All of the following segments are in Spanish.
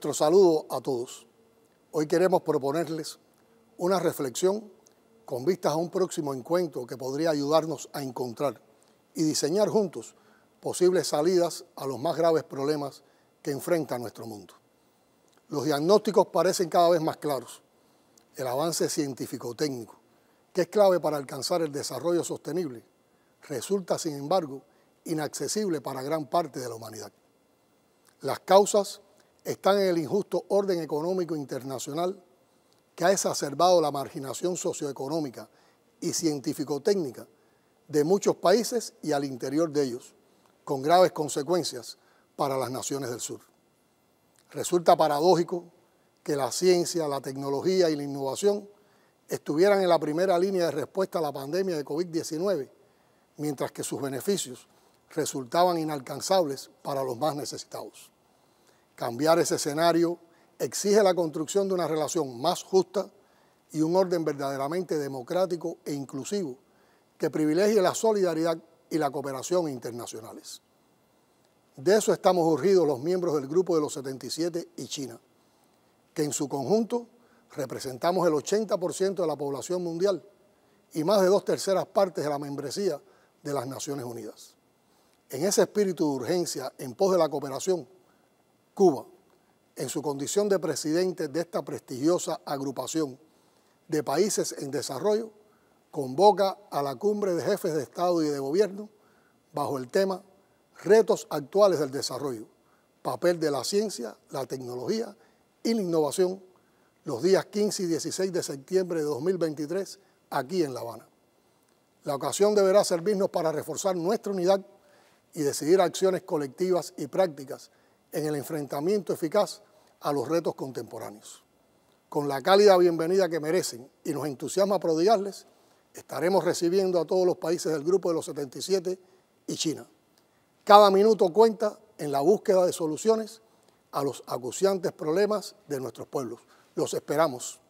nuestro saludo a todos. Hoy queremos proponerles una reflexión con vistas a un próximo encuentro que podría ayudarnos a encontrar y diseñar juntos posibles salidas a los más graves problemas que enfrenta nuestro mundo. Los diagnósticos parecen cada vez más claros. El avance científico-técnico, que es clave para alcanzar el desarrollo sostenible, resulta, sin embargo, inaccesible para gran parte de la humanidad. Las causas están en el injusto orden económico internacional que ha exacerbado la marginación socioeconómica y científico-técnica de muchos países y al interior de ellos, con graves consecuencias para las naciones del sur. Resulta paradójico que la ciencia, la tecnología y la innovación estuvieran en la primera línea de respuesta a la pandemia de COVID-19, mientras que sus beneficios resultaban inalcanzables para los más necesitados. Cambiar ese escenario exige la construcción de una relación más justa y un orden verdaderamente democrático e inclusivo que privilegie la solidaridad y la cooperación internacionales. De eso estamos urgidos los miembros del Grupo de los 77 y China, que en su conjunto representamos el 80% de la población mundial y más de dos terceras partes de la membresía de las Naciones Unidas. En ese espíritu de urgencia en pos de la cooperación, Cuba, en su condición de presidente de esta prestigiosa agrupación de países en desarrollo, convoca a la cumbre de jefes de Estado y de Gobierno bajo el tema Retos actuales del desarrollo, papel de la ciencia, la tecnología y la innovación los días 15 y 16 de septiembre de 2023 aquí en La Habana. La ocasión deberá servirnos para reforzar nuestra unidad y decidir acciones colectivas y prácticas en el enfrentamiento eficaz a los retos contemporáneos. Con la cálida bienvenida que merecen y nos entusiasma prodigarles, estaremos recibiendo a todos los países del Grupo de los 77 y China. Cada minuto cuenta en la búsqueda de soluciones a los acuciantes problemas de nuestros pueblos. Los esperamos.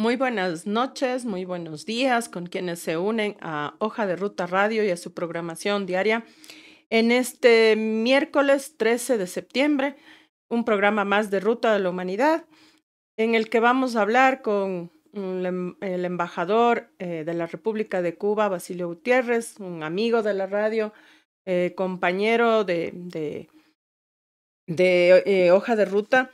Muy buenas noches, muy buenos días con quienes se unen a Hoja de Ruta Radio y a su programación diaria. En este miércoles 13 de septiembre, un programa más de Ruta de la Humanidad, en el que vamos a hablar con em, el embajador eh, de la República de Cuba, Basilio Gutiérrez, un amigo de la radio, eh, compañero de, de, de eh, Hoja de Ruta,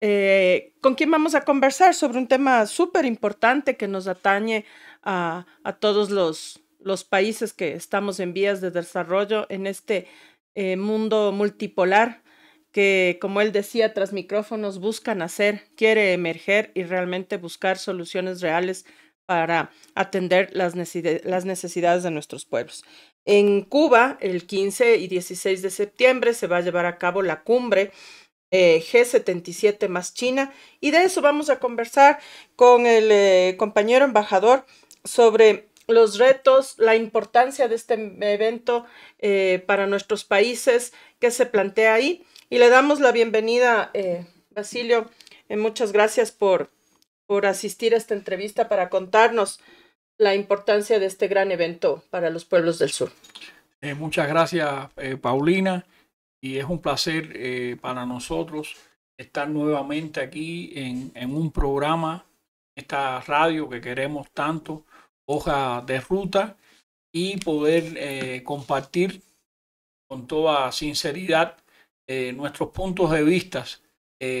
eh, con quién vamos a conversar sobre un tema súper importante que nos atañe a, a todos los, los, países que estamos en vías de desarrollo en este eh, mundo multipolar que, como él decía tras micrófonos, busca nacer, quiere emerger y realmente buscar soluciones reales para atender las, necesidades de nuestros pueblos. En Cuba, el 15 y 16 de septiembre se va a llevar a cabo la cumbre eh, G77 más China. Y de eso vamos a conversar con el eh, compañero embajador sobre los retos, la importancia de este evento eh, para nuestros países que se plantea ahí. Y le damos la bienvenida, Basilio. muchas gracias por, por asistir a esta entrevista para contarnos la importancia de este gran evento para los pueblos del sur. muchas gracias, Paulina y es un placer eh, para nosotros estar nuevamente aquí en, un programa, esta radio que queremos tanto, Hoja de Ruta, y poder eh, compartir con toda sinceridad eh, nuestros puntos de vista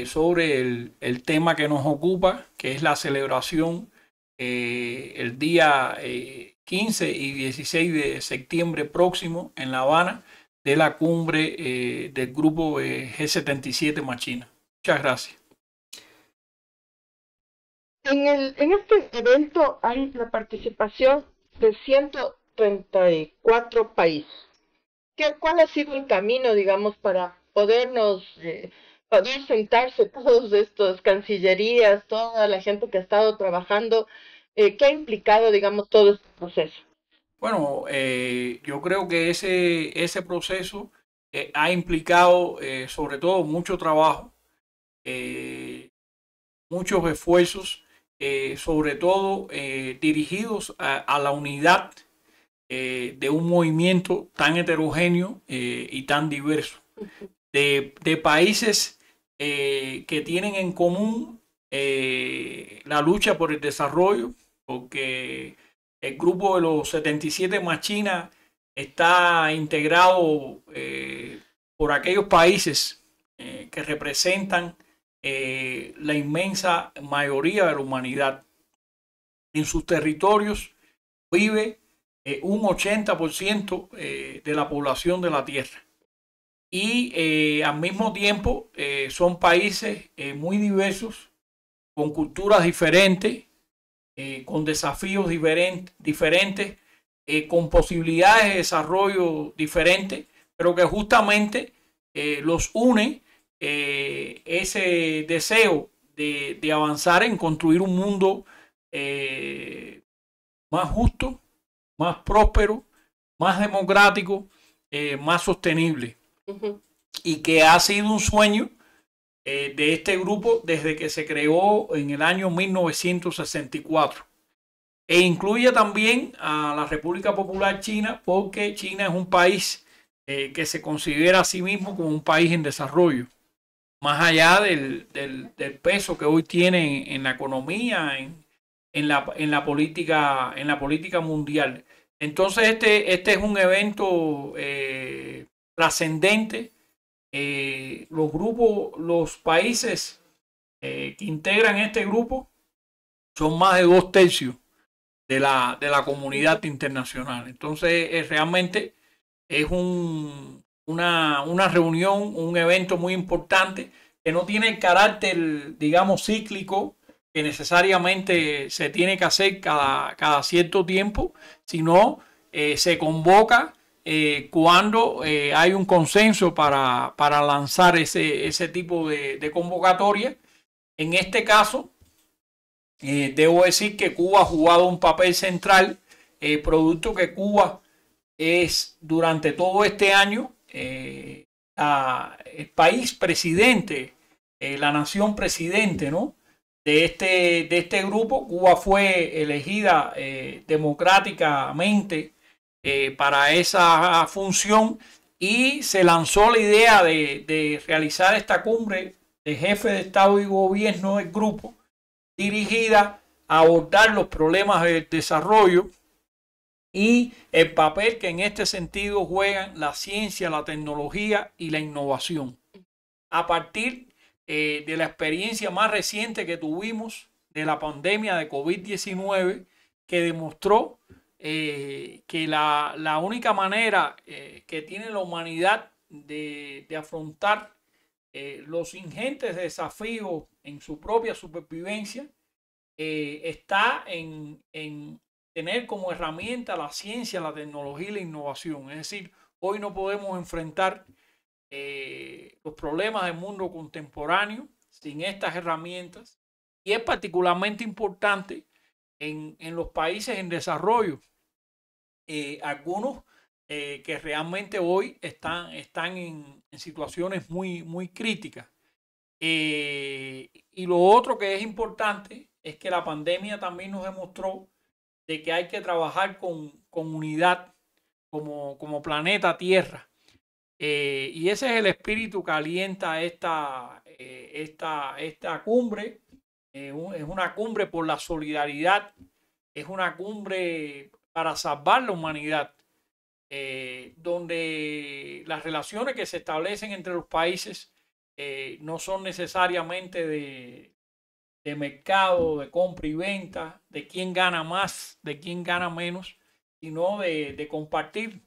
sobre el, tema que nos ocupa, que es la celebración el día 15 y 16 de septiembre próximo en La Habana de la cumbre eh, del grupo G77 más China. Muchas gracias. En, el, en este evento hay la participación de 134 países. ¿Qué, ¿Cuál ha sido el camino, digamos, para podernos, eh, poder sentarse todos estos cancillerías, toda la gente que ha estado trabajando? que eh, ¿Qué ha implicado, digamos, todo este proceso? Bueno, eh, yo creo que ese, ese proceso eh, ha implicado eh, sobre todo mucho trabajo, muchos esfuerzos, sobre todo dirigidos a, la unidad de un movimiento tan heterogéneo y tan diverso, de, de países que tienen en común la lucha por el desarrollo, porque el grupo de los 77 más China está integrado eh, por aquellos países eh, que representan eh, la inmensa mayoría de la humanidad. En sus territorios vive un 80% de la población de la Tierra. Y al mismo tiempo son países muy diversos, con culturas diferentes, eh, con desafíos diferentes, eh, con posibilidades de desarrollo diferentes, pero que justamente eh, los une ese deseo de, avanzar en construir un mundo más justo, más próspero, más democrático, más sostenible. Y que ha sido un sueño eh, de este grupo desde que se creó en el año 1964. E incluye también a la República Popular China porque China es un país eh, que se considera a sí mismo como un país en desarrollo, más allá del, peso que hoy tiene en, la economía, en, la, política, en la política mundial. Entonces este, este es un evento eh, trascendente eh, los grupos, los países eh, que integran este grupo son más de dos tercios de la, de la comunidad internacional. Entonces, eh, realmente es un, una, una reunión, un evento muy importante que no tiene el carácter, digamos, cíclico que necesariamente se tiene que hacer cada, cada cierto tiempo, sino se convoca eh, cuando eh, hay un consenso para, para lanzar ese, ese tipo de, convocatoria. En este caso, eh, debo decir que Cuba ha jugado un papel central, producto que Cuba es durante todo este año el país presidente, la nación presidente, ¿no? de este, de este grupo. Cuba fue elegida democráticamente eh, para esa función y se lanzó la idea de, realizar esta cumbre de jefe de Estado y gobierno del grupo dirigida a abordar los problemas del desarrollo y el papel que en este sentido juegan la ciencia, la tecnología y la innovación. A partir eh, de la experiencia más reciente que tuvimos de la pandemia de COVID-19, que demostró eh, que la, única manera eh, que tiene la humanidad de, afrontar eh, los ingentes desafíos en su propia supervivencia está en, tener como herramienta la ciencia, la tecnología y la innovación. Es decir, hoy no podemos enfrentar los problemas del mundo contemporáneo sin estas herramientas y es particularmente importante en, en los países en desarrollo eh, algunos eh, que realmente hoy están, están en, situaciones muy, muy críticas. Eh, y lo otro que es importante es que la pandemia también nos demostró de que hay que trabajar con, unidad como, como planeta Tierra. y ese es el espíritu que alienta esta, esta, cumbre. es una cumbre por la solidaridad, es una cumbre para salvar la humanidad, eh, donde las relaciones que se establecen entre los países eh, no son necesariamente de, mercado, de compra y venta, de quién gana más, de quién gana menos, sino de, compartir,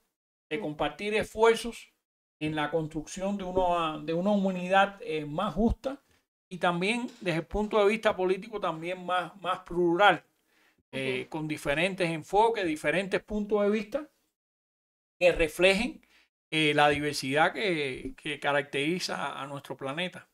de mm. compartir esfuerzos en la construcción de una, de una humanidad eh, más justa y también desde el punto de vista político también más, más plural, eh, con diferentes enfoques, diferentes puntos de vista que reflejen eh, la diversidad que, que caracteriza a, nuestro planeta.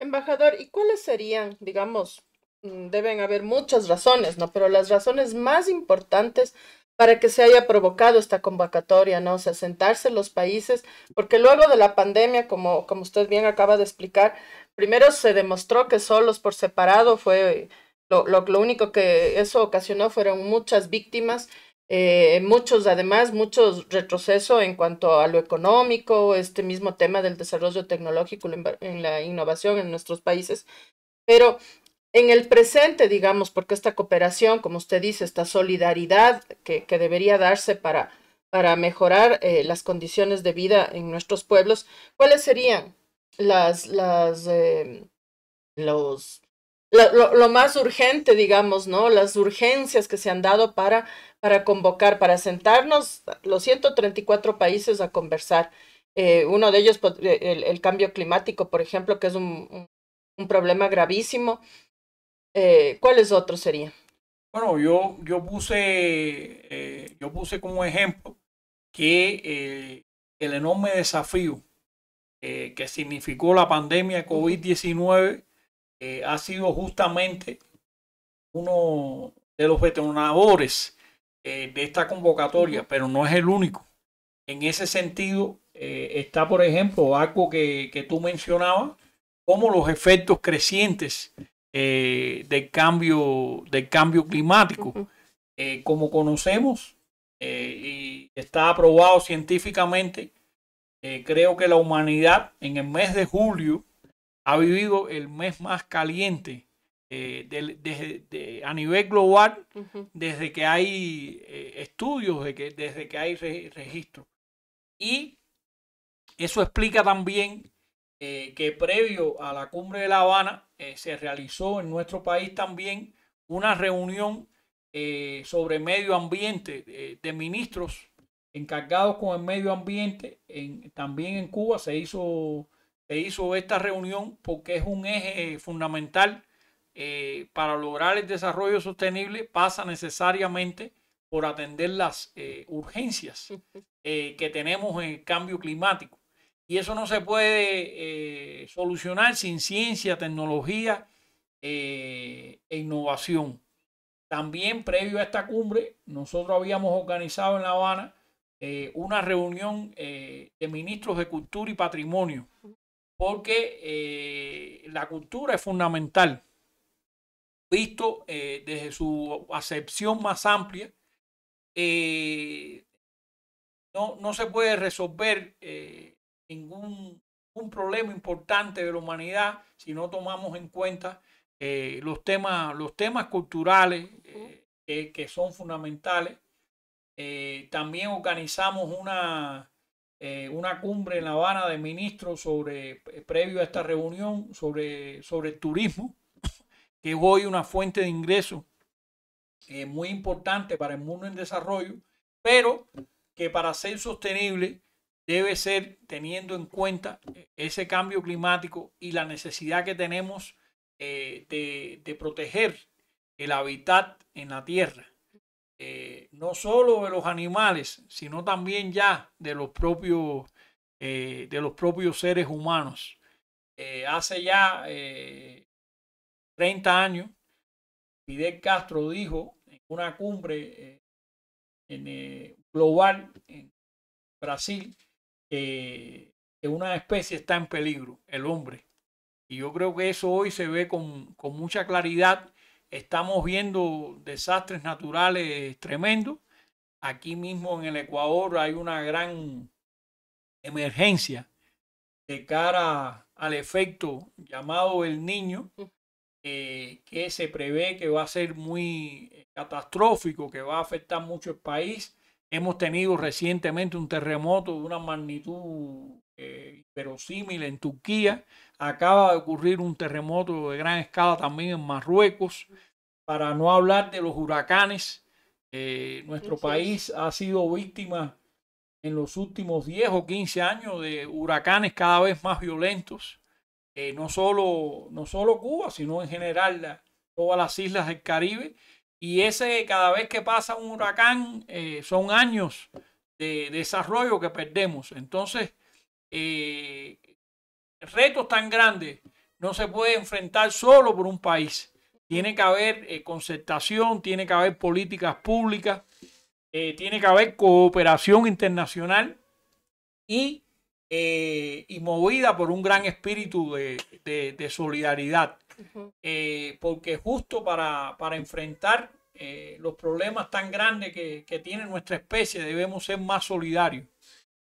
Embajador, ¿y cuáles serían, digamos, mm, deben haber muchas razones, ¿no? Pero las razones más importantes para que se haya provocado esta convocatoria, ¿no? O sea, sentarse los países, porque luego de la pandemia, como, como usted bien acaba de explicar, primero se demostró que solos por separado fue lo, único que eso ocasionó fueron muchas víctimas, eh, muchos además, muchos retrocesos en cuanto a lo económico, este mismo tema del desarrollo tecnológico en la innovación en nuestros países. Pero en el presente, digamos, porque esta cooperación, como usted dice, esta solidaridad que, que debería darse para, para mejorar eh, las condiciones de vida en nuestros pueblos, ¿cuáles serían las, eh, los, lo, más urgente, digamos, ¿no? Las urgencias que se han dado para, para convocar, para sentarnos los 134 países a conversar. Eh, uno de ellos, pues, eh, el, cambio climático, por ejemplo, que es un, un, problema gravísimo. Eh, ¿Cuál es otro, sería? Bueno, yo, yo, puse, yo puse como ejemplo que el enorme desafío que significó la pandemia COVID-19 eh, ha sido justamente uno de los detonadores eh, de esta convocatoria, pero no es el único. En ese sentido, eh, está, por ejemplo, algo que, tú mencionabas, como los efectos crecientes del, cambio, del cambio climático. como conocemos, y está aprobado científicamente, creo que la humanidad en el mes de julio ha vivido el mes más caliente eh, a nivel global desde que hay eh, estudios, desde que hay registros. registro. Y eso explica también eh, que previo a la cumbre de La Habana se realizó en nuestro país también una reunión sobre medio ambiente de ministros encargados con el medio ambiente. también en Cuba se hizo se hizo esta reunión porque es un eje fundamental eh, para lograr el desarrollo sostenible, pasa necesariamente por atender las eh, urgencias eh, que tenemos en el cambio climático. Y eso no se puede solucionar sin ciencia, tecnología e innovación. También previo a esta cumbre, nosotros habíamos organizado en La Habana una reunión de ministros de Cultura y Patrimonio porque eh, la cultura es fundamental, visto eh, desde su acepción más amplia. Eh, no, no, se puede resolver ningún un problema importante de la humanidad si no tomamos en cuenta los, temas, los temas culturales que son fundamentales. también organizamos una, eh, una cumbre en La Habana de ministros sobre, eh, previo a esta reunión sobre, sobre el turismo, que es hoy una fuente de ingreso eh, muy importante para el mundo en desarrollo, pero que para ser sostenible debe ser teniendo en cuenta ese cambio climático y la necesidad que tenemos de proteger el hábitat en la tierra eh, no solo de los animales, sino también ya de los propios, eh, de los propios seres humanos. Eh, hace ya 30 años, Fidel Castro dijo en una cumbre en, global en Brasil que una especie está en peligro, el hombre. Y yo creo que eso hoy se ve con, con mucha claridad Estamos viendo desastres naturales tremendos. Aquí mismo en el Ecuador hay una gran emergencia de cara al efecto llamado el niño, eh, que se prevé que va a ser muy eh, catastrófico, que va a afectar mucho el país. Hemos tenido recientemente un terremoto de una magnitud eh, verosímil en Turquía. Acaba de ocurrir un terremoto de gran escala también en Marruecos, para no hablar de los huracanes. Eh, nuestro país ha sido víctima en los últimos 10 o 15 años de huracanes cada vez más violentos. Eh, no, solo, no Cuba, sino en general todas las islas del Caribe. Y ese cada vez que pasa un huracán eh, son años de, desarrollo que perdemos. Entonces, retos tan grandes no se puede enfrentar solo por un país. Tiene que haber eh, concertación, tiene que haber políticas públicas, eh, tiene que haber cooperación internacional y, eh, y, movida por un gran espíritu de, solidaridad. porque justo para, enfrentar los problemas tan grandes que, que tiene nuestra especie debemos ser más solidarios.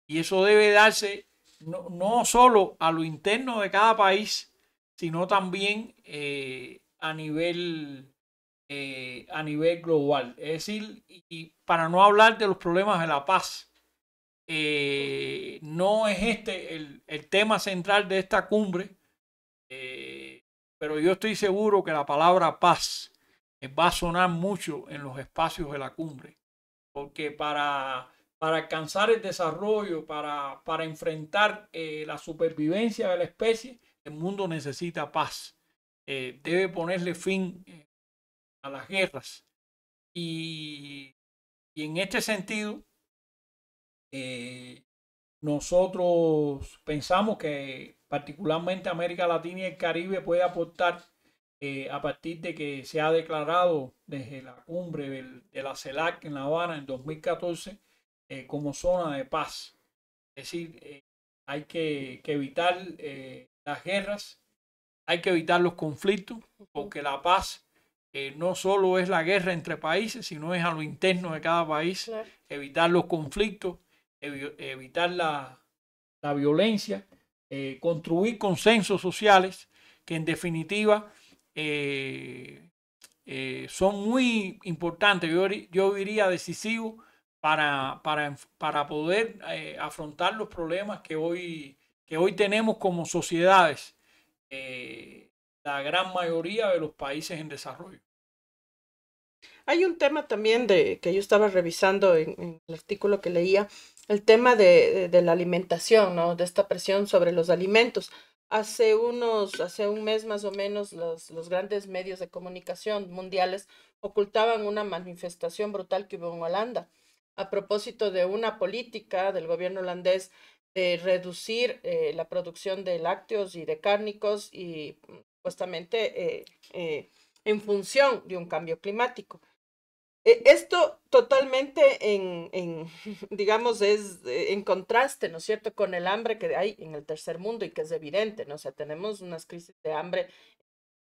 Y eso debe darse no, no solo a lo interno de cada país, sino también eh, a, nivel, eh, a nivel global. Es decir, y para no hablar de los problemas de la paz, eh, no es este el, tema central de esta cumbre, pero yo estoy seguro que la palabra paz va a sonar mucho en los espacios de la cumbre, porque para para alcanzar el desarrollo, para, para enfrentar eh, la supervivencia de la especie, el mundo necesita paz. Eh, debe ponerle fin eh, a las guerras. Y, y en este sentido, nosotros pensamos que particularmente América Latina y el Caribe puede aportar a partir de que se ha declarado desde la cumbre de la CELAC en La Habana en 2014 eh, como zona de paz. Es decir, eh, hay que, evitar eh, las guerras, hay que evitar los conflictos, porque la paz no solo es la guerra entre países, sino es a lo interno de cada país, evitar los conflictos, evitar la, violencia, construir consensos sociales que en definitiva son muy importantes, yo, yo diría decisivos para, para, para poder eh, afrontar los problemas que hoy, que hoy tenemos como sociedades, eh, la gran mayoría de los países en desarrollo. Hay un tema también de, que yo estaba revisando en, el artículo que leía, el tema de, de, de, la alimentación, ¿no? de esta presión sobre los alimentos. Hace unos, hace un mes más o menos, los, los grandes medios de comunicación mundiales ocultaban una manifestación brutal que hubo en Holanda, a propósito de una política del gobierno holandés de reducir eh, la producción de lácteos y de cárnicos y supuestamente mm, eh, eh, en función de un cambio climático. E, esto totalmente en, digamos, es en contraste, ¿no es cierto?, con el hambre que hay en el tercer mundo y que es evidente, ¿no? O sea, tenemos unas crisis de hambre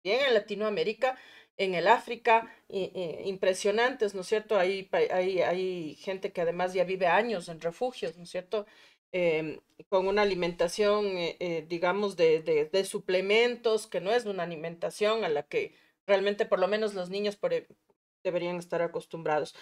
bien en Latinoamérica, en el África, eh, impresionantes, ¿no es cierto? Hay, hay, hay gente que además ya vive años en refugios, ¿no es cierto? Em, con una alimentación, eh, eh, digamos, de, de, suplementos, que no es una alimentación a la que realmente por lo menos los niños e, deberían estar acostumbrados.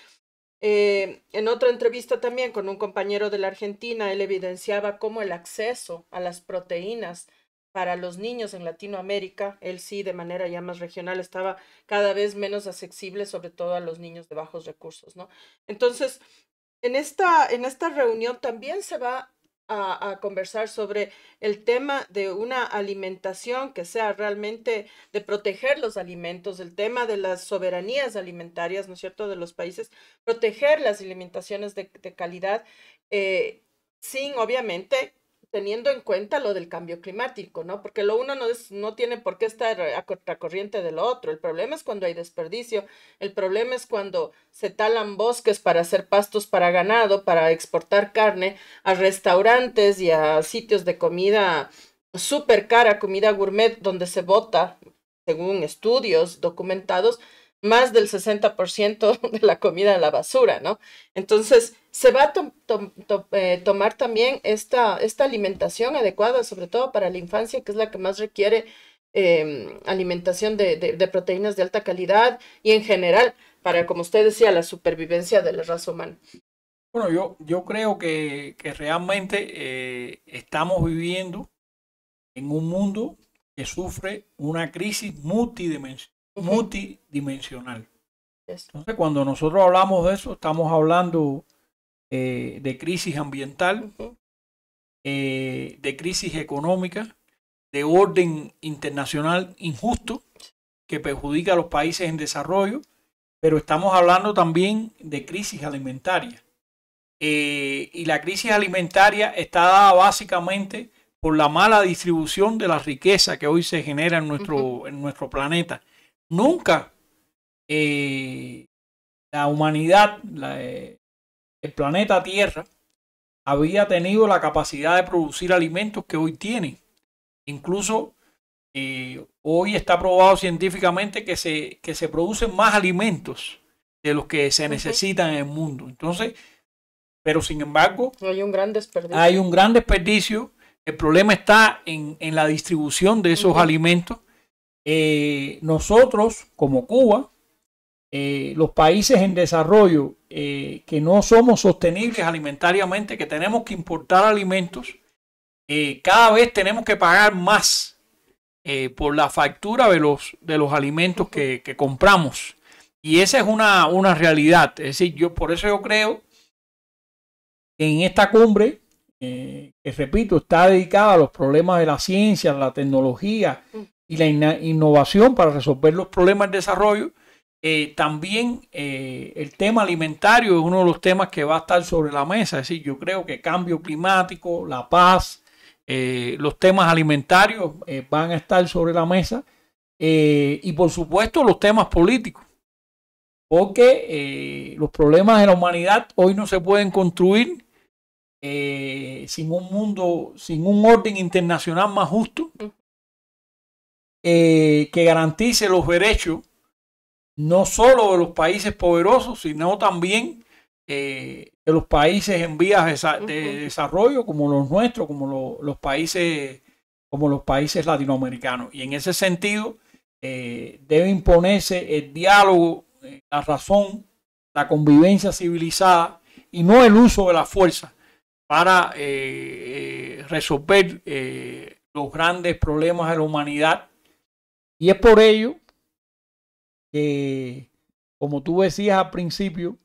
en otra entrevista también con un compañero de la Argentina, él evidenciaba cómo el acceso a las proteínas para los niños en Latinoamérica, él sí de manera ya más regional estaba cada vez menos accesible, sobre todo a los niños de bajos recursos, ¿no? Entonces, en esta, en esta reunión también se va a, conversar sobre el tema de una alimentación que sea realmente de proteger los alimentos, el tema de las soberanías alimentarias, ¿no es cierto?, de los países, proteger las alimentaciones de, calidad, eh, sin obviamente teniendo en cuenta lo del cambio climático, ¿no? Porque lo uno no, es, no tiene por qué estar a contracorriente de lo otro. El problema es cuando hay desperdicio, el problema es cuando se talan bosques para hacer pastos para ganado, para exportar carne a restaurantes y a sitios de comida súper cara, comida gourmet, donde se bota, según estudios documentados, más del 60% de la comida en la basura, ¿no? Entonces, se va a eh, tomar también esta, esta alimentación adecuada, sobre todo para la infancia, que es la que más requiere em, alimentación de, proteínas de alta calidad y en general para, como usted decía, la supervivencia de la raza humana. Bueno, yo, yo creo que, realmente eh, estamos viviendo en un mundo que sufre una crisis multidimensional multidimensional. Entonces, cuando nosotros hablamos de eso, estamos hablando eh, de crisis ambiental, eh, de crisis económica, de orden internacional injusto que perjudica a los países en desarrollo, pero estamos hablando también de crisis alimentaria. Eh, y la crisis alimentaria está dada básicamente por la mala distribución de la riqueza que hoy se genera en nuestro, en nuestro planeta nunca eh, la humanidad, eh, el planeta Tierra, había tenido la capacidad de producir alimentos que hoy tiene. Incluso eh, hoy está probado científicamente que se, que se producen más alimentos de los que se necesitan en el mundo. Entonces, pero sin embargo, hay un gran desperdicio. Hay un gran desperdicio. El problema está en, en la distribución de esos alimentos eh, nosotros como Cuba, eh, los países en desarrollo eh, que no somos sostenibles alimentariamente, que tenemos que importar alimentos, cada vez tenemos que pagar más por la factura de los, de los alimentos que, compramos. Y esa es una, una, realidad. Es decir, yo por eso yo creo que en esta cumbre, que repito, está dedicada a los problemas de la ciencia, la tecnología, mm y la innovación para resolver los problemas de desarrollo. Eh, también eh, el tema alimentario es uno de los temas que va a estar sobre la mesa. Es decir, yo creo que cambio climático, la paz, eh, los temas alimentarios van a estar sobre la mesa. y por supuesto los temas políticos. Porque los problemas de la humanidad hoy no se pueden construir sin un mundo, sin un orden internacional más justo. Mm. Eh, que garantice los derechos no solo de los países poderosos, sino también eh, de los países en vías de, desarrollo como los nuestros, como los países como los países latinoamericanos. Y en ese sentido eh, debe imponerse el diálogo, la razón, la convivencia civilizada y no el uso de la fuerza para resolver los grandes problemas de la humanidad y es por ello que, como tú decías al principio,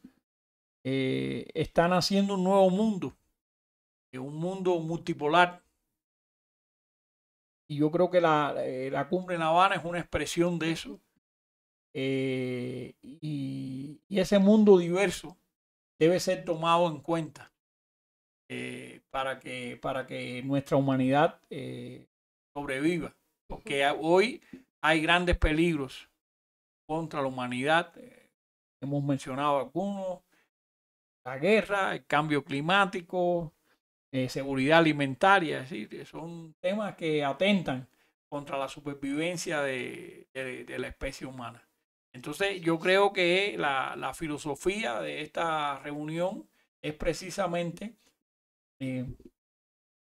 eh, están haciendo un nuevo mundo, un mundo multipolar. Y yo creo que la, eh, la cumbre en Habana es una expresión de eso. Eh, y, ese mundo diverso debe ser tomado en cuenta eh, para, que, para que nuestra humanidad sobreviva. Porque hoy hay grandes peligros contra la humanidad. Hemos mencionado algunos. La guerra, el cambio climático, eh, seguridad alimentaria, es decir, son temas que atentan contra la supervivencia de, la especie humana. Entonces yo creo que la, filosofía de esta reunión es precisamente eh,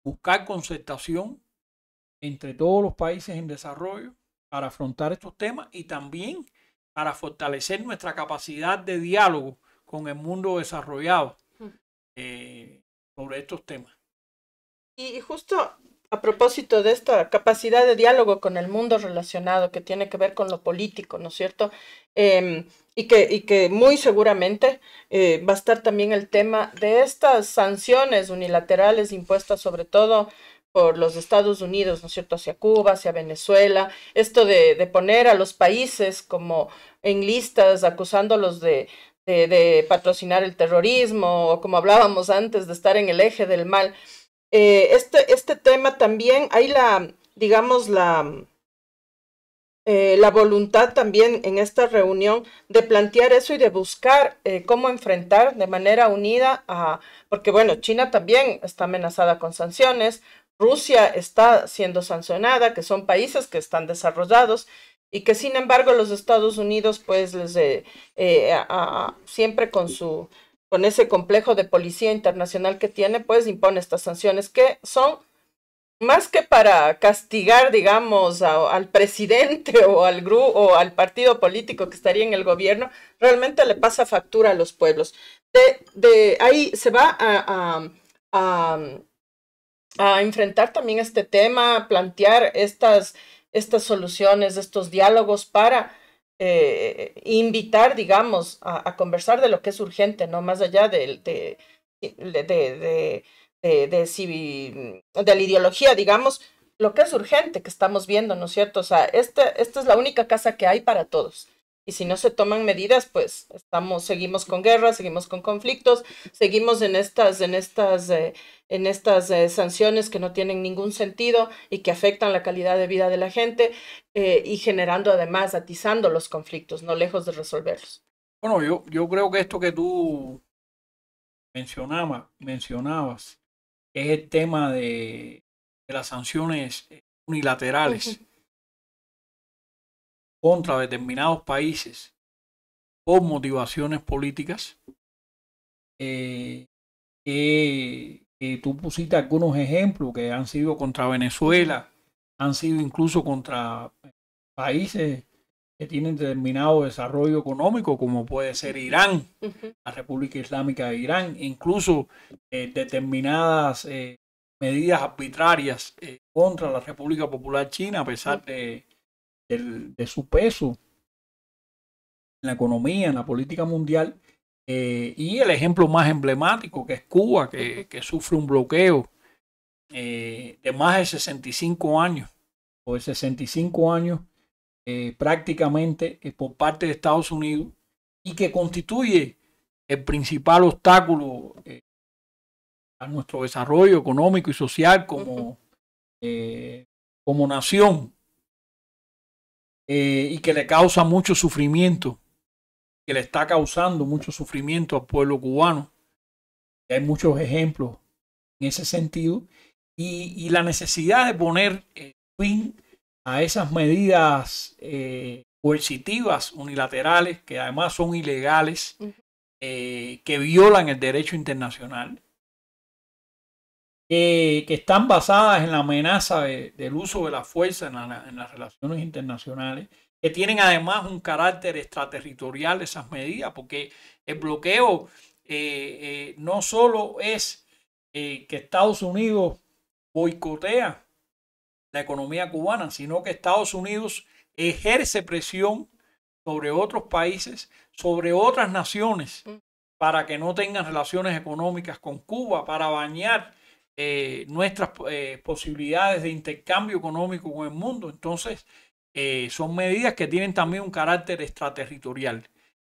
buscar concertación entre todos los países en desarrollo para afrontar estos temas y también para fortalecer nuestra capacidad de diálogo con el mundo desarrollado eh, sobre estos temas. Y justo a propósito de esta capacidad de diálogo con el mundo relacionado que tiene que ver con lo político, ¿no es cierto? Em, y, que, y que muy seguramente eh, va a estar también el tema de estas sanciones unilaterales impuestas sobre todo por los Estados Unidos, ¿no es cierto?, hacia Cuba, hacia Venezuela, esto de, poner a los países como en listas acusándolos de, patrocinar el terrorismo, o como hablábamos antes, de estar en el eje del mal. Eh, este, este tema también, hay la, digamos, la, eh, la voluntad también en esta reunión de plantear eso y de buscar eh, cómo enfrentar de manera unida a, porque bueno, China también está amenazada con sanciones, Rusia está siendo sancionada, que son países que están desarrollados y que sin embargo los Estados Unidos pues les eh, eh, siempre con su con ese complejo de policía internacional que tiene pues impone estas sanciones que son más que para castigar, digamos, al presidente o al grupo o al partido político que estaría en el gobierno, realmente le pasa factura a los pueblos. De, de ahí se va a, a enfrentar también este tema, plantear estas, soluciones, estos diálogos para eh, invitar, digamos, a, conversar de lo que es urgente, ¿no? Más allá de, de, la ideología, digamos, lo que es urgente que estamos viendo, ¿no es cierto? O sea, esta es la única casa que hay para todos. Y si no se toman medidas, pues estamos, seguimos con guerras, seguimos con conflictos, seguimos en estas, en estas, eh, en estas eh, sanciones que no tienen ningún sentido y que afectan la calidad de vida de la gente eh, y generando además, atizando los conflictos, no lejos de resolverlos. Bueno, yo, yo creo que esto que tú mencionaba, mencionabas es el tema de, las sanciones unilaterales contra determinados países por motivaciones políticas. Eh, tú pusiste algunos ejemplos que han sido contra Venezuela, han sido incluso contra países que tienen determinado desarrollo económico, como puede ser Irán, la República Islámica de Irán, incluso eh, determinadas eh, medidas arbitrarias eh, contra la República Popular China, a pesar de de su peso en la economía, en la política mundial. Eh, y el ejemplo más emblemático que es Cuba, que, sufre un bloqueo eh, de más de 65 años, o de 65 años eh, prácticamente por parte de Estados Unidos, y que constituye el principal obstáculo a nuestro desarrollo económico y social como, como nación. Eh, y que le causa mucho sufrimiento, que le está causando mucho sufrimiento al pueblo cubano. Hay muchos ejemplos en ese sentido. Y, la necesidad de poner eh, fin a esas medidas eh, coercitivas unilaterales, que además son ilegales, que violan el derecho internacional que, están basadas en la amenaza del uso de la fuerza en, las relaciones internacionales, que tienen además un carácter extraterritorial esas medidas, porque el bloqueo eh, eh, no solo es eh, que Estados Unidos boicotea la economía cubana, sino que Estados Unidos ejerce presión sobre otros países, sobre otras naciones, mm. para que no tengan relaciones económicas con Cuba, para bañar eh, nuestras eh, posibilidades de intercambio económico con el mundo. Entonces, eh, son medidas que tienen también un carácter extraterritorial.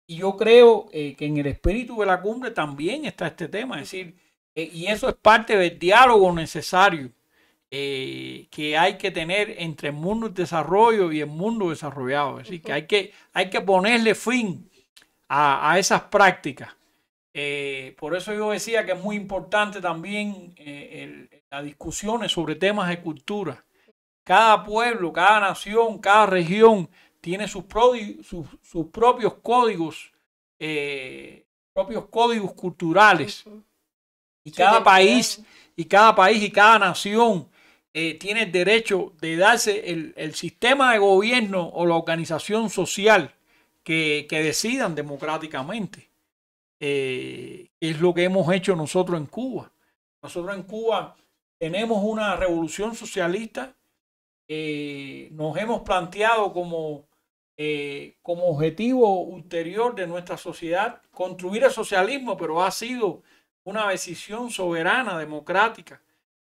Y yo creo que en el espíritu de la cumbre también está este tema, es decir, y eso es parte del diálogo necesario que hay que tener entre el mundo en desarrollo y el mundo desarrollado. Es decir, que hay que, hay que ponerle fin a esas prácticas eh, por eso yo decía que es muy importante también eh, las discusiones sobre temas de cultura. Cada pueblo, cada nación, cada región tiene sus, propios códigos, eh, propios códigos culturales. Y cada país, y cada país y cada nación tiene el derecho de darse el, sistema de gobierno o la organización social que decidan democráticamente eh, es lo que hemos hecho nosotros en Cuba. Nosotros en Cuba tenemos una revolución socialista, eh, nos hemos planteado como, eh, como objetivo ulterior de nuestra sociedad construir el socialismo, pero ha sido una decisión soberana, democrática,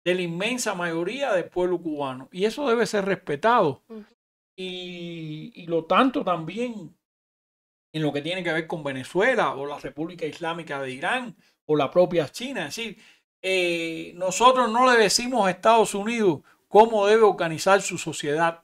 de la inmensa mayoría del pueblo cubano. Y eso debe ser respetado. y, lo tanto también en lo que tiene que ver con Venezuela o la República Islámica de Irán o la propia China. Es decir, eh, nosotros no le decimos a Estados Unidos cómo debe organizar su sociedad.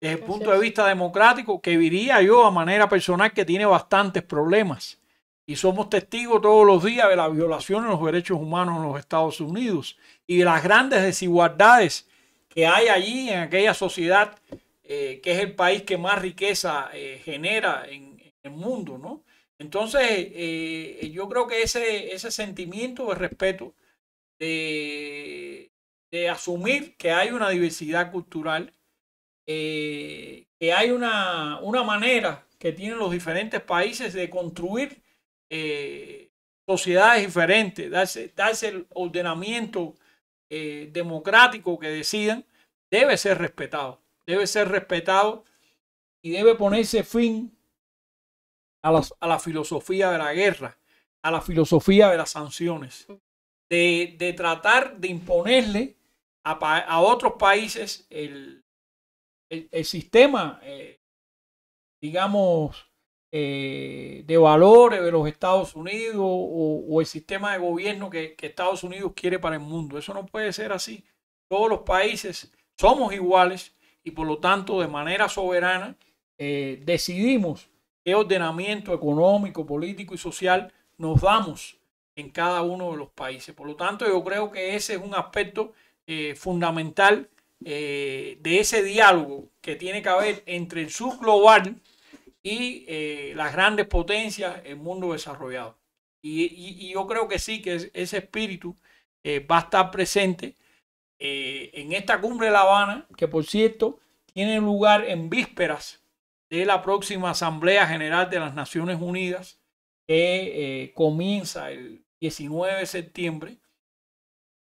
Desde el punto de vista democrático, que diría yo a manera personal que tiene bastantes problemas. Y somos testigos todos los días de la violación de los derechos humanos en los Estados Unidos y de las grandes desigualdades que hay allí en aquella sociedad eh, que es el país que más riqueza eh, genera en, el mundo, ¿no? Entonces, eh, yo creo que ese, ese sentimiento de respeto, de, de asumir que hay una diversidad cultural, eh, que hay una, una, manera que tienen los diferentes países de construir eh, sociedades diferentes, darse, el ordenamiento democrático que decidan, debe ser respetado, debe ser respetado y debe ponerse fin a, la filosofía de la guerra, a la filosofía de las sanciones, de, tratar de imponerle a, otros países el, sistema, eh, digamos, eh, de valores de los Estados Unidos o, el sistema de gobierno que, Estados Unidos quiere para el mundo. Eso no puede ser así. Todos los países somos iguales y por lo tanto de manera soberana eh, decidimos qué ordenamiento económico, político y social nos damos en cada uno de los países. Por lo tanto, yo creo que ese es un aspecto eh, fundamental eh, de ese diálogo que tiene que haber entre el sur global y eh, las grandes potencias, en mundo desarrollado. Y, yo creo que sí, que ese espíritu va a estar presente en esta cumbre de La Habana, que por cierto tiene lugar en vísperas de la próxima Asamblea General de las Naciones Unidas que eh, comienza el 19 de septiembre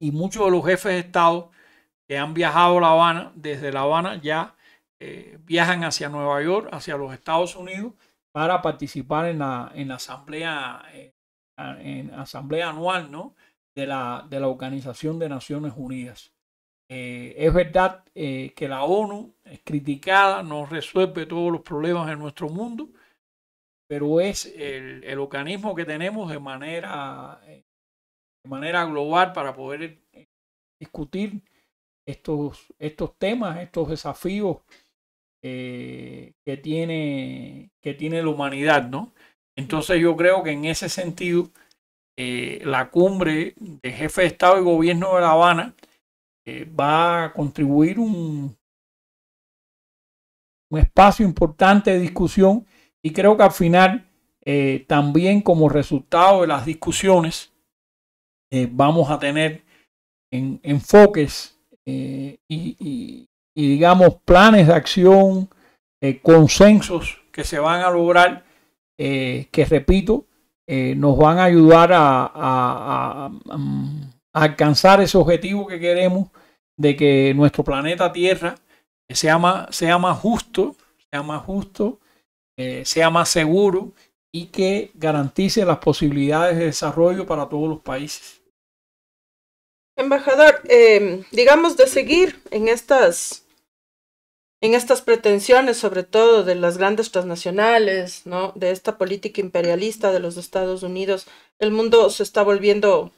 y muchos de los jefes de Estado que han viajado a La Habana, desde La Habana ya eh, viajan hacia Nueva York, hacia los Estados Unidos, para participar en la, en la asamblea, eh, en asamblea anual ¿no? de, la, de la Organización de Naciones Unidas. Eh, es verdad eh, que la ONU es criticada, no resuelve todos los problemas en nuestro mundo, pero es el, organismo que tenemos de manera, eh, de manera global para poder discutir estos, estos temas, estos desafíos que, tiene, que tiene la humanidad, ¿no? Entonces yo creo que en ese sentido, la cumbre de jefe de Estado y gobierno de La Habana, eh, va a contribuir un, un espacio importante de discusión y creo que al final eh, también como resultado de las discusiones eh, vamos a tener en, enfoques y, digamos planes de acción, consensos que se van a lograr que repito nos van a ayudar a alcanzar ese objetivo que queremos de que nuestro planeta Tierra sea más, sea más justo, sea más justo, eh, sea más seguro y que garantice las posibilidades de desarrollo para todos los países. Embajador, em, digamos de seguir en estas, en estas pretensiones, sobre todo de las grandes transnacionales, ¿no? de esta política imperialista de los Estados Unidos, el mundo se está volviendo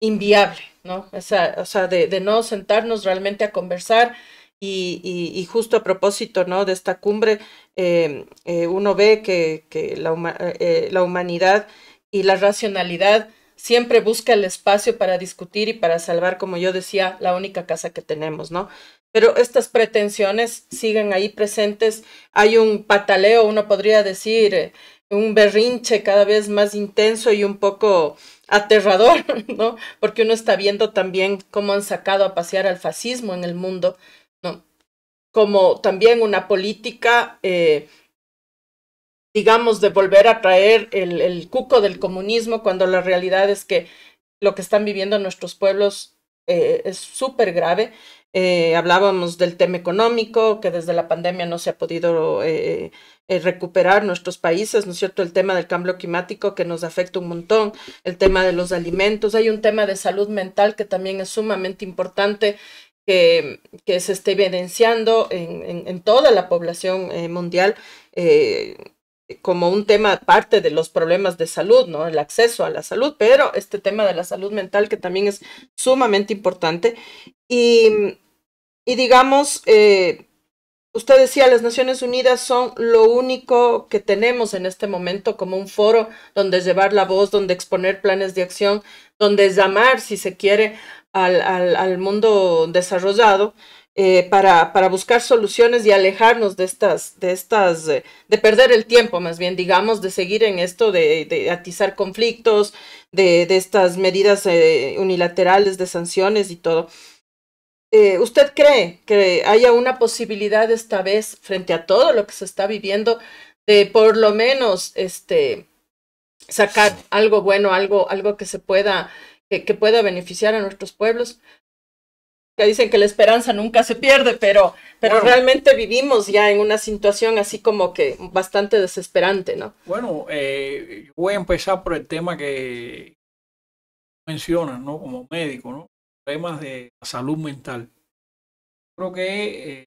inviable, ¿no? O sea, de, no sentarnos realmente a conversar. Y, justo a propósito ¿no? de esta cumbre, em, eh, uno ve que, la, eh, eh, la, humanidad y la racionalidad siempre busca el espacio para discutir y para salvar, como yo decía, la única casa que tenemos, ¿no? Pero estas pretensiones siguen ahí presentes. Hay un pataleo, uno podría decir, un berrinche cada vez más intenso y un poco aterrador, ¿no? Porque uno está viendo también cómo han sacado a pasear al fascismo en el mundo, ¿no? Como también una política, eh, digamos, de volver a traer el, el cuco del comunismo cuando la realidad es que lo que están viviendo nuestros pueblos eh, es súper grave eh, hablábamos del tema económico, que desde la pandemia no se ha podido eh, eh, recuperar nuestros países, ¿no es cierto? El tema del cambio climático que nos afecta un montón, el tema de los alimentos, hay un tema de salud mental que también es sumamente importante. Que, se esté evidenciando en, toda la población mundial como un tema parte de los problemas de salud, ¿no? El acceso a la salud, pero este tema de la salud mental que también es sumamente importante. Y, digamos, eh, usted decía, las Naciones Unidas son lo único que tenemos en este momento como un foro donde llevar la voz, donde exponer planes de acción, donde llamar, si se quiere, al, al, al mundo desarrollado. Eh, para, para, buscar soluciones y alejarnos de estas, de estas, eh, de perder el tiempo, más bien, digamos, de seguir en esto, de, de atizar conflictos, de, de estas medidas eh, unilaterales de sanciones y todo. ¿Usted cree que haya una posibilidad esta vez, frente a todo lo que se está viviendo, de por lo menos este, sacar algo bueno, algo, algo que se pueda, que, que pueda beneficiar a nuestros pueblos? dicen que la esperanza nunca se pierde, pero, pero realmente vivimos ya en una situación así como que bastante desesperante, ¿no? Bueno, eh, voy a empezar por el tema que mencionas, ¿no? Como médico, ¿no? Temas de salud mental. Creo que eh,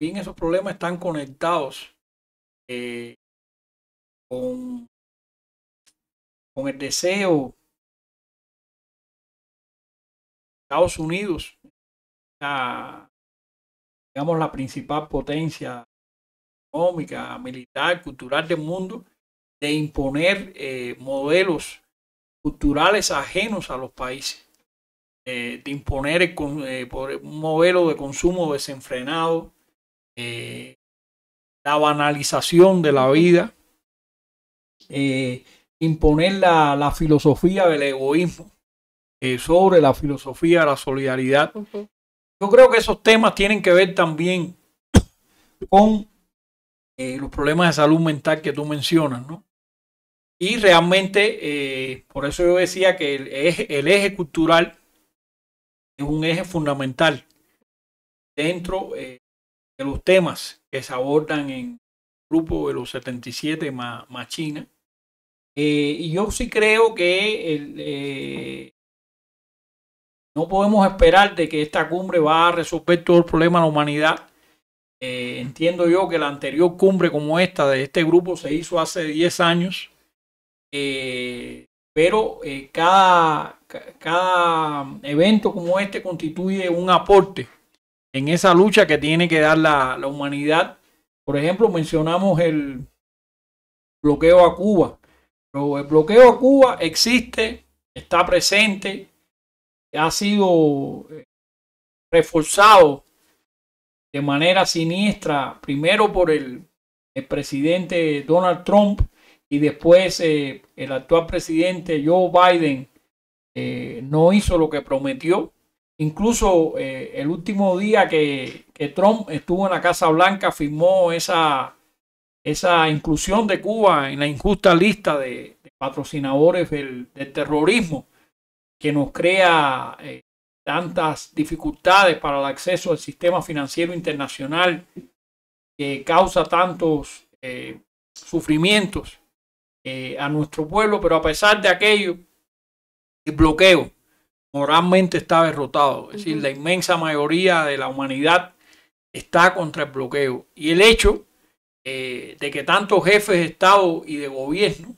bien esos problemas están conectados eh, con, con el deseo Estados Unidos digamos, la principal potencia económica, militar, cultural del mundo, de imponer eh, modelos culturales ajenos a los países, eh, de imponer eh, por un modelo de consumo desenfrenado, la banalización de la vida, imponer la, filosofía del egoísmo sobre la filosofía de la solidaridad. Yo creo que esos temas tienen que ver también con eh, los problemas de salud mental que tú mencionas, ¿no? Y realmente, eh, por eso yo decía que el eje, cultural es un eje fundamental dentro eh, de los temas que se abordan en el grupo de los 77 más, más China. y yo sí creo que no podemos esperar de que esta cumbre va a resolver todo el problema de la humanidad. Eh, entiendo yo que la anterior cumbre como esta de este grupo se hizo hace 10 años, eh, pero eh, cada, cada evento como este constituye un aporte en esa lucha que tiene que dar la, humanidad. Por ejemplo, mencionamos el bloqueo a Cuba. Pero el bloqueo a Cuba existe, está presente, ha sido eh, reforzado de manera siniestra, primero por el, presidente Donald Trump y después eh, el actual presidente Joe Biden eh, no hizo lo que prometió. Incluso el último día que, Trump estuvo en la Casa Blanca firmó esa, esa inclusión de Cuba en la injusta lista de, patrocinadores del terrorismo que nos crea eh, tantas dificultades para el acceso al sistema financiero internacional, que causa tantos eh, sufrimientos eh, a nuestro pueblo, pero a pesar de aquello, el bloqueo moralmente está derrotado. Es decir, la inmensa mayoría de la humanidad está contra el bloqueo. Y el hecho de que tantos jefes de Estado y de gobierno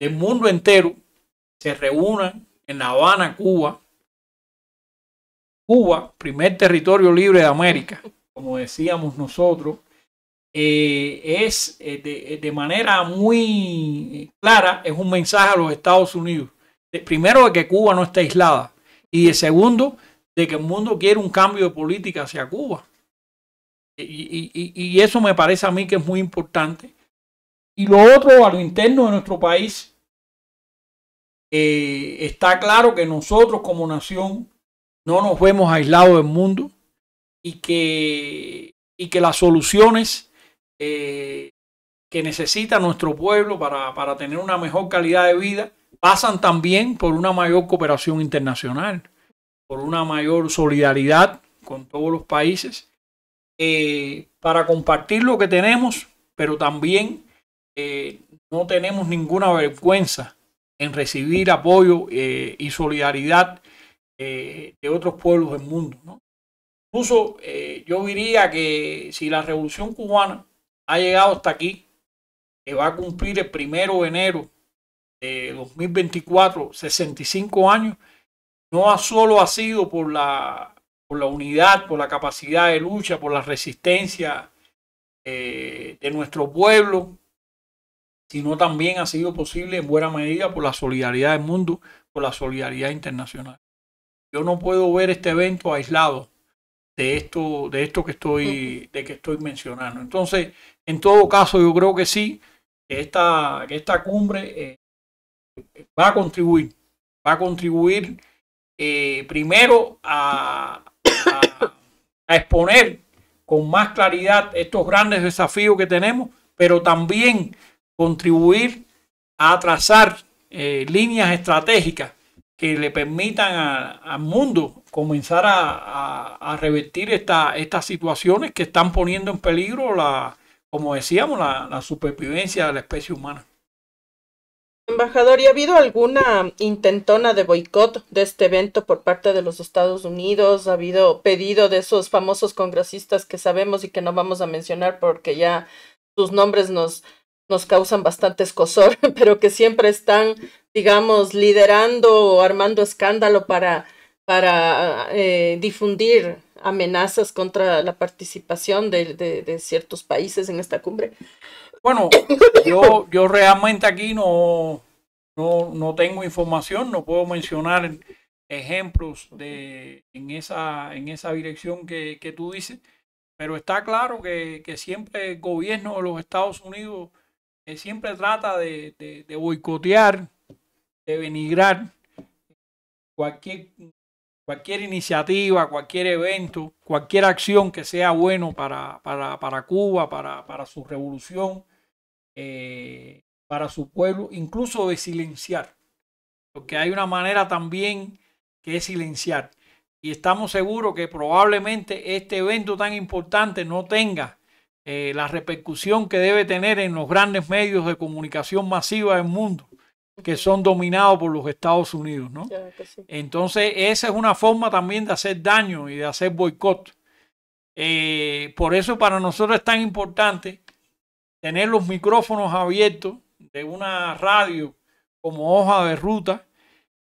del mundo entero se reúnan en La Habana, Cuba. Cuba, primer territorio libre de América, como decíamos nosotros, eh, es eh, eh, de, manera muy clara, es un mensaje a los Estados Unidos. primero, de que Cuba no está aislada. Y de segundo, de que el mundo quiere un cambio de política hacia Cuba. Y, y eso me parece a mí que es muy importante. Y lo otro, a lo interno de nuestro país, eh, está claro que nosotros como nación no nos vemos aislados del mundo y que, y que las soluciones eh, que necesita nuestro pueblo para, tener una mejor calidad de vida pasan también por una mayor cooperación internacional, por una mayor solidaridad con todos los países, eh, para compartir lo que tenemos, pero también no tenemos ninguna vergüenza en recibir apoyo eh, y solidaridad eh, de otros pueblos del mundo. Incluso eh, yo diría que si la revolución cubana ha llegado hasta aquí, que va a cumplir el primero de enero de 2024, 65 años, no ha solo ha sido por la, por la unidad, por la capacidad de lucha, por la resistencia de nuestro pueblo, sino también ha sido posible en buena medida por la solidaridad del mundo, por la solidaridad internacional. Yo no puedo ver este evento aislado de esto, de esto que estoy, de que estoy mencionando. Entonces, en todo caso, yo creo que sí, que esta, esta cumbre eh, va a contribuir, va a contribuir eh, primero a exponer con más claridad estos grandes desafíos que tenemos, pero también contribuir a trazar eh, líneas estratégicas que le permitan al mundo comenzar a, revertir estas situaciones que están poniendo en peligro la, como decíamos, la, la supervivencia de la especie humana. Embajador, ¿y ha habido alguna intentona de boicot de este evento por parte de los Estados Unidos? ¿Ha habido pedido de esos famosos congresistas que sabemos y que no vamos a mencionar porque ya sus nombres nos nos causan bastante escosor, pero que siempre están, digamos, liderando o armando escándalo para, para eh, difundir amenazas contra la participación de, ciertos países en esta cumbre. Bueno, yo, yo realmente aquí no, no, tengo información, no puedo mencionar ejemplos de, en, esa, en esa dirección que, tú dices, pero está claro que, que siempre el gobierno de los Estados Unidos eh, siempre trata de, boicotear, de venigrar cualquier, cualquier iniciativa, cualquier evento, cualquier acción que sea bueno para, para, Cuba, para, para, su revolución, eh, para su pueblo, incluso de silenciar. Porque hay una manera también que es silenciar. Y estamos seguros que probablemente este evento tan importante no tenga eh, la repercusión que debe tener en los grandes medios de comunicación masiva del mundo que son dominados por los Estados Unidos, Entonces, esa es una forma también de hacer daño y de hacer boicot. Eh, por eso para nosotros es tan importante tener los micrófonos abiertos de una radio como hoja de ruta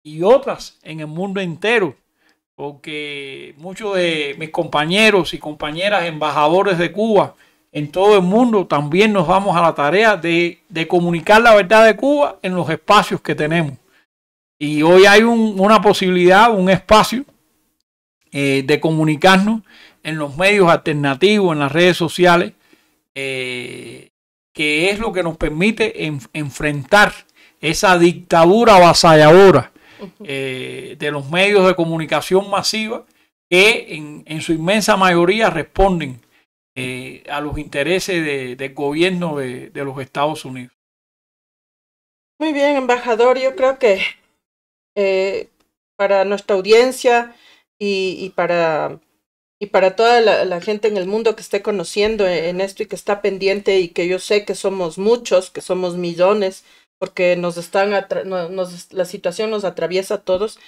y otras en el mundo entero, porque muchos de mis compañeros y compañeras embajadores de Cuba en todo el mundo también nos vamos a la tarea de, comunicar la verdad de Cuba en los espacios que tenemos. Y hoy hay una posibilidad, un espacio eh, de comunicarnos en los medios alternativos, en las redes sociales, eh, que es lo que nos permite enfrentar esa dictadura avasalladora eh, de los medios de comunicación masiva que en su inmensa mayoría responden eh, a los intereses de, del gobierno de, los Estados Unidos. Muy bien, embajador, yo creo que eh, para nuestra audiencia y, para, y para toda la, gente en el mundo que esté conociendo en esto y que está pendiente y que yo sé que somos muchos, que somos millones, porque nos están nos, la situación nos atraviesa a todos.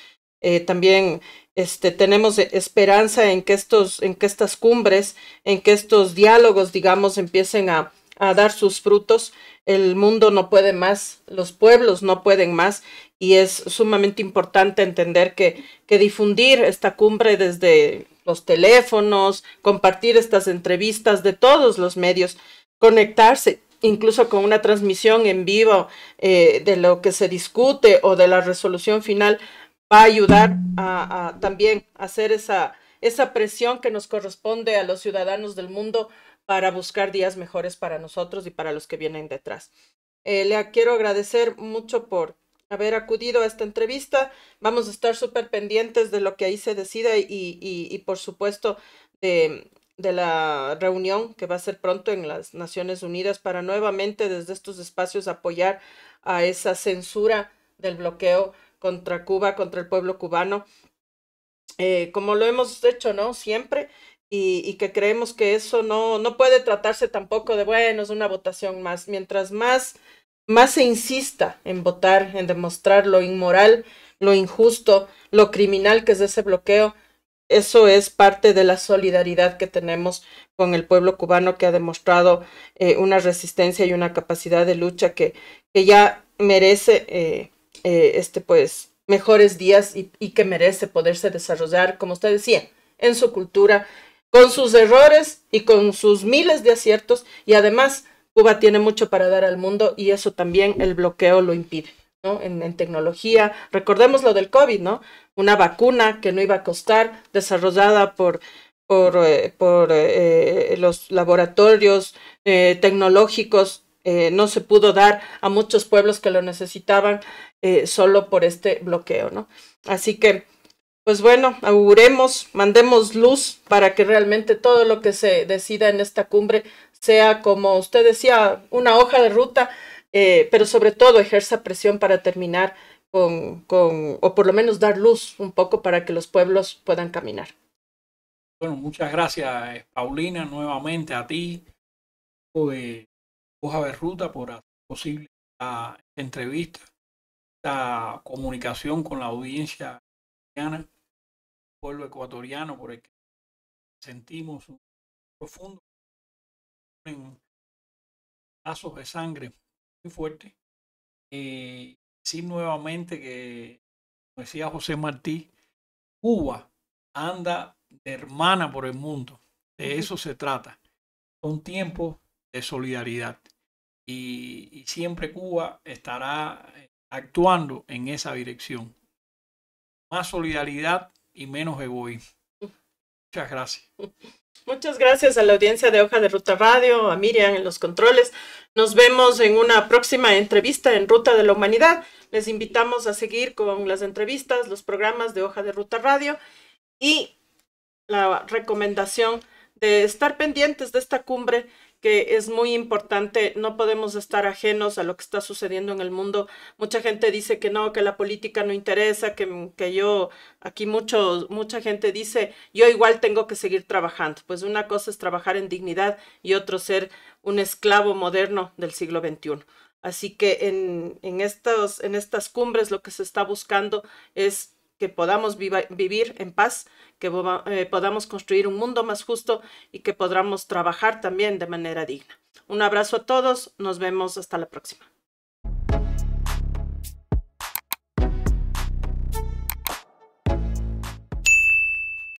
Eh, también este, tenemos esperanza en que, en que estas cumbres, en que estos diálogos, digamos, empiecen a, dar sus frutos. El mundo no puede más, los pueblos no pueden más y es sumamente importante entender que, difundir esta cumbre desde los teléfonos, compartir estas entrevistas de todos los medios, conectarse incluso con una transmisión en vivo eh, de lo que se discute o de la resolución final, va a ayudar a, a también hacer esa, presión que nos corresponde a los ciudadanos del mundo para buscar días mejores para nosotros y para los que vienen detrás. Eh, le quiero agradecer mucho por haber acudido a esta entrevista. Vamos a estar súper pendientes de lo que ahí se decida y, por supuesto, de la reunión que va a ser pronto en las Naciones Unidas para nuevamente desde estos espacios apoyar a esa censura del bloqueo contra Cuba, contra el pueblo cubano, eh, como lo hemos hecho, ¿no? Siempre. Y, que creemos que eso no, no puede tratarse tampoco de, bueno, es una votación más. Mientras más, más se insista en votar, en demostrar lo inmoral, lo injusto, lo criminal que es ese bloqueo, eso es parte de la solidaridad que tenemos con el pueblo cubano que ha demostrado eh, una resistencia y una capacidad de lucha que, que ya merece eh, eh, este, pues, mejores días y, que merece poderse desarrollar, como usted decía, en su cultura, con sus errores y con sus miles de aciertos. Y además, Cuba tiene mucho para dar al mundo y eso también el bloqueo lo impide. ¿no? En, tecnología, recordemos lo del COVID, ¿no? Una vacuna que no iba a costar, desarrollada por por, eh, por eh, los laboratorios tecnológicos eh, no se pudo dar a muchos pueblos que lo necesitaban eh, solo por este bloqueo, ¿no? Así que, pues bueno, auguremos, mandemos luz para que realmente todo lo que se decida en esta cumbre sea, como usted decía, una hoja de ruta, eh, pero sobre todo ejerza presión para terminar con, con, o por lo menos dar luz un poco para que los pueblos puedan caminar. Bueno, muchas gracias, Paulina, nuevamente a ti. Pues, hoja ruta por hacer posible entrevista, la comunicación con la audiencia el pueblo ecuatoriano por el que sentimos un profundo en de sangre muy fuerte. Y eh, decir nuevamente que, como decía José Martí, Cuba anda de hermana por el mundo. De eso se trata. Son tiempo de solidaridad y, siempre Cuba estará eh, actuando en esa dirección. Más solidaridad y menos egoísmo. Muchas gracias. Muchas gracias a la audiencia de Hoja de Ruta Radio, a Miriam en los controles. Nos vemos en una próxima entrevista en Ruta de la Humanidad. Les invitamos a seguir con las entrevistas, los programas de Hoja de Ruta Radio y la recomendación de estar pendientes de esta cumbre que es muy importante, no podemos estar ajenos a lo que está sucediendo en el mundo. Mucha gente dice que no, que la política no interesa, que, mm, yo, aquí mucho, mucha gente dice, yo igual tengo que seguir trabajando. Pues una cosa es trabajar en dignidad y otro ser un esclavo moderno del siglo XXI. Así que en, estos, en estas cumbres lo que se está buscando es que podamos vivir en paz, que eh, podamos construir un mundo más justo y que podamos trabajar también de manera digna. Un abrazo a todos, nos vemos hasta la próxima.